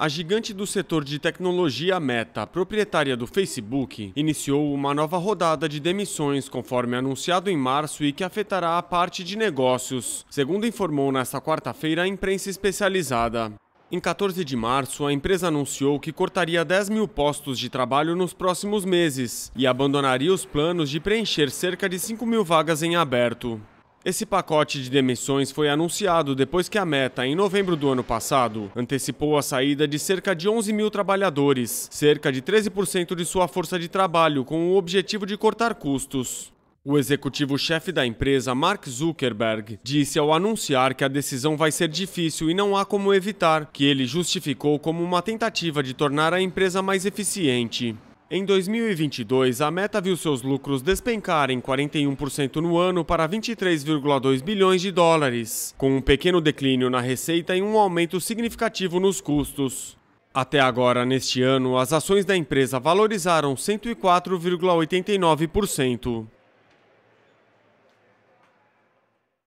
A gigante do setor de tecnologia Meta, proprietária do Facebook, iniciou uma nova rodada de demissões, conforme anunciado em março e que afetará a parte de negócios, segundo informou nesta quarta-feira a imprensa especializada. Em 14 de março, a empresa anunciou que cortaria 10 mil postos de trabalho nos próximos meses e abandonaria os planos de preencher cerca de 5 mil vagas em aberto. Esse pacote de demissões foi anunciado depois que a Meta, em novembro do ano passado, antecipou a saída de cerca de 11 mil trabalhadores, cerca de 13% de sua força de trabalho, com o objetivo de cortar custos. O executivo-chefe da empresa, Mark Zuckerberg, disse ao anunciar que a decisão vai ser difícil e não há como evitar, que ele justificou como uma tentativa de tornar a empresa mais eficiente. Em 2022, a Meta viu seus lucros despencarem 41% no ano para 23,2 bilhões de dólares, com um pequeno declínio na receita e um aumento significativo nos custos. Até agora, neste ano, as ações da empresa valorizaram 104,89%.